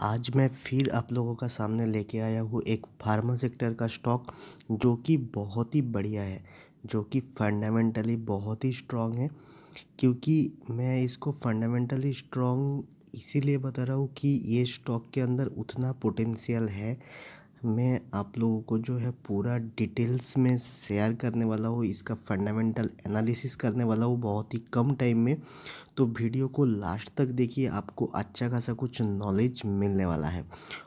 आज मैं फिर आप लोगों का सामने लेके आया हूँ एक फार्मा सेक्टर का स्टॉक जो कि बहुत ही बढ़िया है जो कि फंडामेंटली बहुत ही स्ट्रॉन्ग है क्योंकि मैं इसको फंडामेंटली स्ट्रांग इसीलिए बता रहा हूँ कि ये स्टॉक के अंदर उतना पोटेंशियल है मैं आप लोगों को जो है पूरा डिटेल्स में शेयर करने वाला हूँ इसका फंडामेंटल एनालिसिस करने वाला हूँ बहुत ही कम टाइम में तो वीडियो को लास्ट तक देखिए आपको अच्छा खासा कुछ नॉलेज मिलने वाला है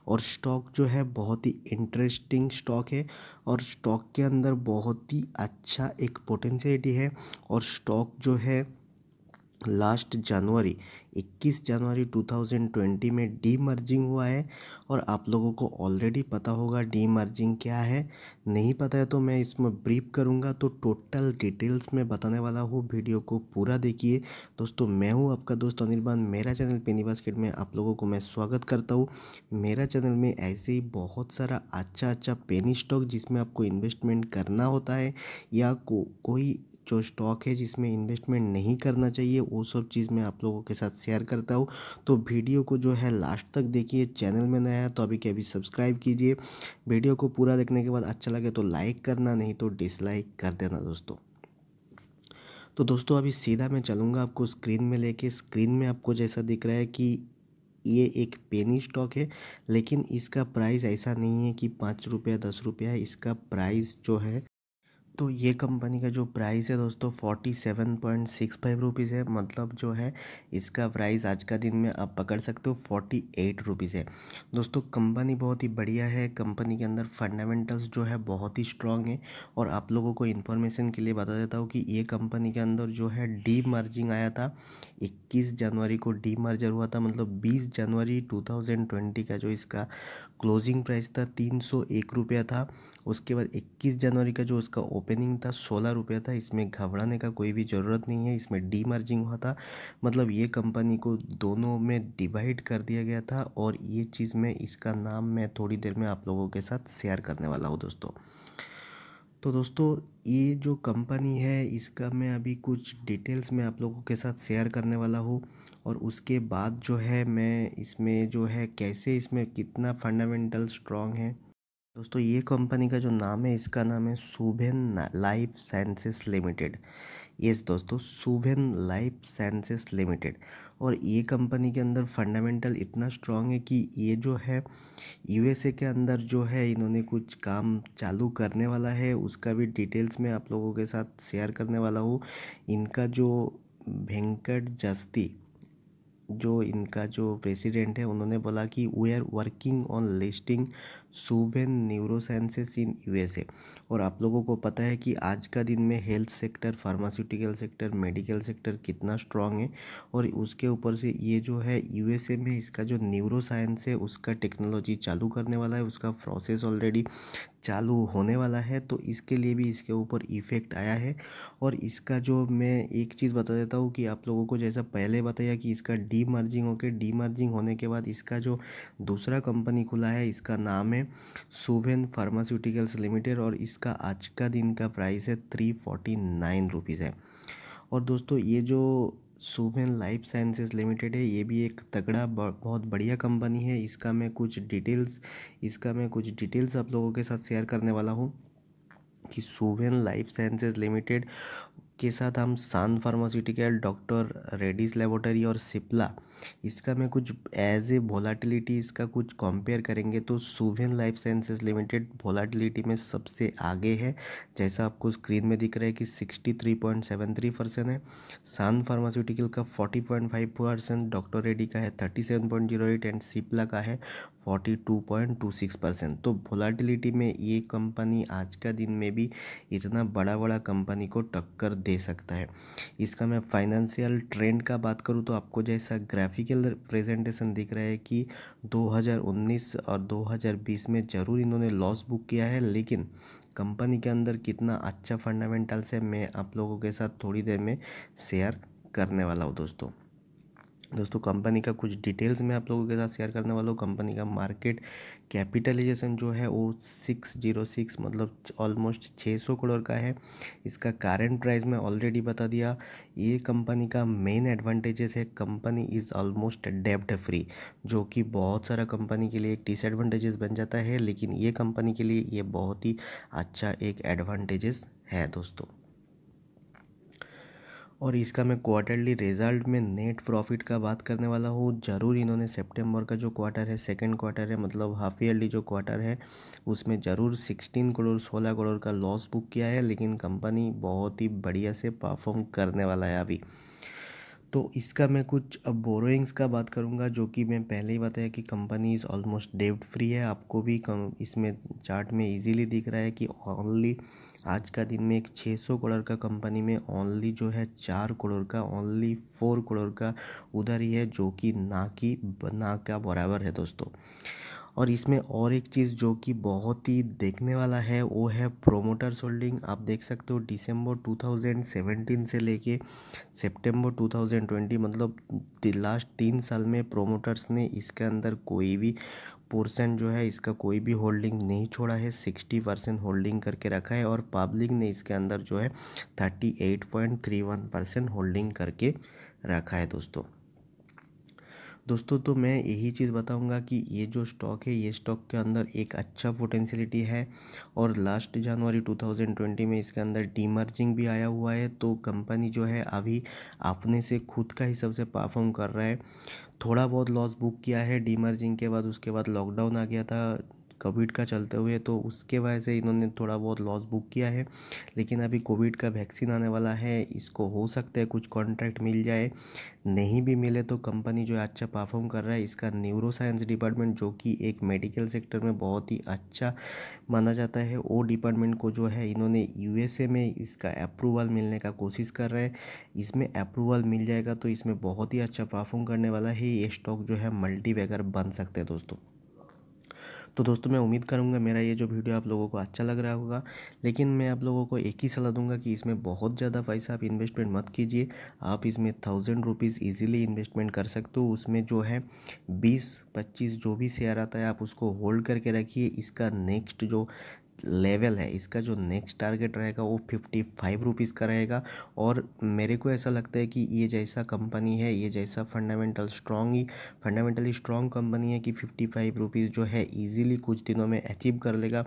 और स्टॉक जो है बहुत ही इंटरेस्टिंग स्टॉक है और स्टॉक के अंदर बहुत ही अच्छा एक पोटेंशलिटी है और स्टॉक जो है लास्ट जनवरी 21 जनवरी 2020 में डी मर्जिंग हुआ है और आप लोगों को ऑलरेडी पता होगा डी मर्जिंग क्या है नहीं पता है तो मैं इसमें ब्रीफ करूंगा तो टोटल डिटेल्स में बताने वाला हूँ वीडियो को पूरा देखिए दोस्तों मैं हूँ आपका दोस्त अनिर्बान मेरा चैनल पेनी बास्केट में आप लोगों को मैं स्वागत करता हूँ मेरा चैनल में ऐसे ही बहुत सारा अच्छा अच्छा पेनी स्टॉक जिसमें आपको इन्वेस्टमेंट करना होता है या को कोई जो स्टॉक है जिसमें इन्वेस्टमेंट नहीं करना चाहिए वो सब चीज़ मैं आप लोगों के साथ शेयर करता हूँ तो वीडियो को जो है लास्ट तक देखिए चैनल में नया है तो अभी के अभी सब्सक्राइब कीजिए वीडियो को पूरा देखने के बाद अच्छा लगे तो लाइक करना नहीं तो डिसलाइक कर देना दोस्तों तो दोस्तों अभी सीधा मैं चलूँगा आपको स्क्रीन में लेके स्क्रीन में आपको जैसा दिख रहा है कि ये एक पेनी स्टॉक है लेकिन इसका प्राइस ऐसा नहीं है कि पाँच रुपया दस रुपया है इसका प्राइस जो है तो ये कंपनी का जो प्राइस है दोस्तों forty seven point six five rupees है मतलब जो है इसका प्राइस आज का दिन में आप पकड़ सकते हो फोर्टी एट रुपीज़ है दोस्तों कंपनी बहुत ही बढ़िया है कंपनी के अंदर फंडामेंटल्स जो है बहुत ही स्ट्रांग है और आप लोगों को इन्फॉर्मेशन के लिए बता देता हूँ कि ये कंपनी के अंदर जो है डी मर्जिंग आया था इक्कीस जनवरी को डी मर्जर हुआ था मतलब बीस जनवरी टू थाउजेंड ट्वेंटी का जो इसका क्लोजिंग प्राइस था तीन सौ एक रुपया था उसके बाद इक्कीस जनवरी का जो उसका ओपनिंग था सोलह रुपये था इसमें घबराने का कोई भी ज़रूरत नहीं है इसमें डी मर्जिंग हुआ था मतलब ये कंपनी को दोनों में डिवाइड कर दिया गया था और ये चीज़ में इसका नाम मैं थोड़ी देर में आप लोगों के साथ शेयर करने वाला हूँ दोस्तों तो दोस्तों ये जो कंपनी है इसका मैं अभी कुछ डिटेल्स में आप लोगों के साथ शेयर करने वाला हूँ और उसके बाद जो है मैं इसमें जो है कैसे इसमें कितना फंडामेंटल स्ट्रॉन्ग है दोस्तों ये कंपनी का जो नाम है इसका नाम है Suven life sciences limited yes दोस्तों सुभेन लाइफ साइंसेस लिमिटेड और ये कंपनी के अंदर फंडामेंटल इतना स्ट्रांग है कि ये जो है यूएसए के अंदर जो है इन्होंने कुछ काम चालू करने वाला है उसका भी डिटेल्स में आप लोगों के साथ शेयर करने वाला हूँ इनका जो भेंकट जस्ती जो इनका जो प्रेसिडेंट है उन्होंने बोला कि we are working on listing Suven neurosciences in USA और आप लोगों को पता है कि आज का दिन में health sector pharmaceutical sector medical sector कितना स्ट्रांग है और उसके ऊपर से ये जो है यूएसए में इसका जो न्यूरोसाइंस है उसका टेक्नोलॉजी चालू करने वाला है उसका प्रोसेस ऑलरेडी चालू होने वाला है तो इसके लिए भी इसके ऊपर इफ़ेक्ट आया है और इसका जो मैं एक चीज़ बता देता हूँ कि आप लोगों को जैसा पहले बताया कि इसका डी मर्जिंग होकर डी मर्जिंग होने के बाद इसका जो दूसरा कंपनी खुला है इसका नाम है सुवेन फार्मास्यूटिकल्स लिमिटेड और इसका आज का दिन का प्राइस है थ्री फोर्टी नाइन रुपीज़ है और दोस्तों ये जो सुवेन लाइफ साइंसेस लिमिटेड है ये भी एक तगड़ा बहुत बढ़िया कंपनी है इसका मैं कुछ डिटेल्स इसका मैं कुछ डिटेल्स आप लोगों के साथ शेयर करने वाला हूँ कि सुवेन लाइफ साइंसेज लिमिटेड के साथ हम सान फार्मास्यूटिकल डॉक्टर रेडिस लेबोरेटरी और सिप्ला इसका मैं कुछ एज ए वोलाटिलिटी इसका कुछ कंपेयर करेंगे तो Suven life sciences limited volatility में सबसे आगे है जैसा आपको स्क्रीन में दिख रहा है कि sixty three point seven three percent है सान फार्मास्यूटिकल का forty point five percent doctor Reddy का है thirty seven point zero eight and Cipla का है forty two point two six percent तो वोलाटिलिटी में ये कंपनी आज का दिन में भी इतना बड़ा बड़ा कंपनी को टक्कर दे सकता है इसका मैं फाइनेंशियल ट्रेंड का बात करूँ तो आपको जैसा ग्राफिकल प्रेजेंटेशन दिख रहा है कि 2019 और 2020 में ज़रूर इन्होंने लॉस बुक किया है लेकिन कंपनी के अंदर कितना अच्छा फंडामेंटल्स है मैं आप लोगों के साथ थोड़ी देर में शेयर करने वाला हूँ दोस्तों दोस्तों कंपनी का कुछ डिटेल्स मैं आप लोगों के साथ शेयर करने वाला हूँ कंपनी का मार्केट कैपिटलाइजेशन जो है वो सिक्स जीरो सिक्स मतलब ऑलमोस्ट छः सौ करोड़ का है इसका करंट प्राइस मैं ऑलरेडी बता दिया ये कंपनी का मेन एडवांटेजेस है कंपनी इज़ ऑलमोस्ट डेब्ट फ्री जो कि बहुत सारा कंपनी के लिए एक डिसएडवांटेजेस बन जाता है लेकिन ये कंपनी के लिए ये बहुत ही अच्छा एक एडवांटेजेस है दोस्तों और इसका मैं क्वार्टरली रिजल्ट में नेट प्रॉफिट का बात करने वाला हूँ ज़रूर इन्होंने सितंबर का जो क्वार्टर है सेकंड क्वार्टर है मतलब हाफ ईयरली जो क्वार्टर है उसमें ज़रूर 16 करोड़ 16 करोड़ का लॉस बुक किया है लेकिन कंपनी बहुत ही बढ़िया से परफॉर्म करने वाला है अभी तो इसका मैं कुछ अब बोरोइंग्स का बात करूँगा जो कि मैं पहले ही बताया कि कंपनी इज़ ऑलमोस्ट डेब्ट फ्री है आपको भी कम इसमें चार्ट में इजीली दिख रहा है कि ओनली आज का दिन में एक 600 करोड़ का कंपनी में ओनली जो है चार करोड़ का ओनली फोर करोड़ का उधर ही है जो कि ना की ना का बराबर है दोस्तों और इसमें और एक चीज़ जो कि बहुत ही देखने वाला है वो है प्रोमोटर्स होल्डिंग आप देख सकते हो दिसंबर 2017 से लेके सितंबर 2020 मतलब लास्ट तीन साल में प्रोमोटर्स ने इसके अंदर कोई भी पोर्सन जो है इसका कोई भी होल्डिंग नहीं छोड़ा है सिक्सटी परसेंट होल्डिंग करके रखा है और पब्लिक ने इसके अंदर जो है thirty eight point three one percent holding करके रखा है दोस्तों दोस्तों तो मैं यही चीज़ बताऊंगा कि ये जो स्टॉक है ये स्टॉक के अंदर एक अच्छा पोटेंशियलिटी है और लास्ट जनवरी 2020 में इसके अंदर डीमर्जिंग भी आया हुआ है तो कंपनी जो है अभी अपने से खुद का हिसाब से परफॉर्म कर रहा है थोड़ा बहुत लॉस बुक किया है डीमर्जिंग के बाद उसके बाद लॉकडाउन आ गया था कोविड का चलते हुए तो उसके वजह से इन्होंने थोड़ा बहुत लॉस बुक किया है लेकिन अभी कोविड का वैक्सीन आने वाला है इसको हो सकता है कुछ कॉन्ट्रैक्ट मिल जाए नहीं भी मिले तो कंपनी जो अच्छा परफॉर्म कर रहा है इसका न्यूरो साइंस डिपार्टमेंट जो कि एक मेडिकल सेक्टर में बहुत ही अच्छा माना जाता है वो डिपार्टमेंट को जो है इन्होंने यू में इसका अप्रूवल मिलने का कोशिश कर रहे हैं इसमें अप्रूवल मिल जाएगा तो इसमें बहुत ही अच्छा परफॉर्म करने वाला है ये स्टॉक जो है मल्टी बन सकते हैं दोस्तों तो दोस्तों मैं उम्मीद करूँगा मेरा ये जो वीडियो आप लोगों को अच्छा लग रहा होगा लेकिन मैं आप लोगों को एक ही सलाह दूंगा कि इसमें बहुत ज़्यादा पैसा आप इन्वेस्टमेंट मत कीजिए आप इसमें थाउजेंड रुपीज़ ईजिली इन्वेस्टमेंट कर सकते हो उसमें जो है बीस पच्चीस जो भी शेयर आता है आप उसको होल्ड करके रखिए इसका नेक्स्ट जो लेवल है इसका जो नेक्स्ट टारगेट रहेगा वो फिफ्टी फाइव रुपीज़ का रहेगा और मेरे को ऐसा लगता है कि ये जैसा कंपनी है ये जैसा फंडामेंटल स्ट्रॉन्ग ही फंडामेंटली स्ट्रॉन्ग कंपनी है कि फिफ्टी फाइव रुपीज़ जो है ईजिली कुछ दिनों में अचीव कर लेगा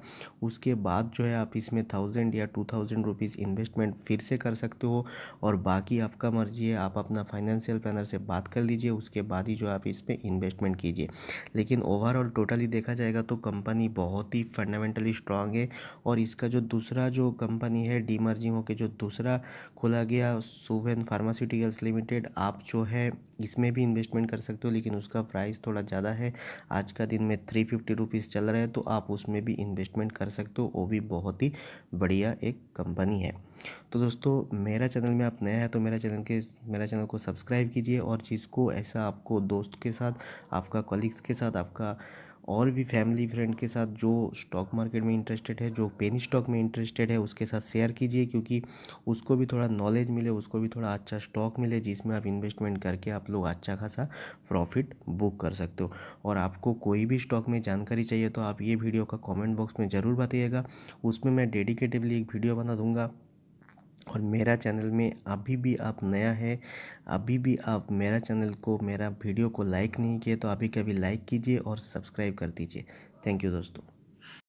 उसके बाद जो है आप इसमें थाउजेंड या टू थाउजेंड रुपीज़ इन्वेस्टमेंट फिर से कर सकते हो और बाकी आपका मर्जी है आप अपना फाइनेंशियल प्लानर से बात कर लीजिए उसके बाद ही जो आप इसमें इन्वेस्टमेंट कीजिए लेकिन ओवरऑल टोटली देखा जाएगा तो कंपनी बहुत ही फंडामेंटली स्ट्रॉन्ग आगे और इसका जो दूसरा जो कंपनी है डीमर्जिंग होकर जो दूसरा खोला गया सुवेन फार्मास्यूटिकल्स लिमिटेड आप जो है इसमें भी इन्वेस्टमेंट कर सकते हो लेकिन उसका प्राइस थोड़ा ज़्यादा है आज का दिन में थ्री फिफ्टी रुपीज़ चल रहा है तो आप उसमें भी इन्वेस्टमेंट कर सकते हो वो भी बहुत ही बढ़िया एक कंपनी है तो दोस्तों मेरा चैनल में आप नया है तो मेरा चैनल के मेरा चैनल को सब्सक्राइब कीजिए और चीज़ को ऐसा आपको दोस्त के साथ आपका कलीग्स के साथ आपका और भी फैमिली फ्रेंड के साथ जो स्टॉक मार्केट में इंटरेस्टेड है जो पेनी स्टॉक में इंटरेस्टेड है उसके साथ शेयर कीजिए क्योंकि उसको भी थोड़ा नॉलेज मिले उसको भी थोड़ा अच्छा स्टॉक मिले जिसमें आप इन्वेस्टमेंट करके आप लोग अच्छा खासा प्रॉफिट बुक कर सकते हो और आपको कोई भी स्टॉक में जानकारी चाहिए तो आप ये वीडियो का कॉमेंट बॉक्स में ज़रूर बताइएगा उसमें मैं डेडिकेटिवली एक वीडियो बना दूँगा और मेरा चैनल में अभी भी आप नया है अभी भी आप मेरा चैनल को मेरा वीडियो को लाइक नहीं किए तो अभी कभी लाइक कीजिए और सब्सक्राइब कर दीजिए थैंक यू दोस्तों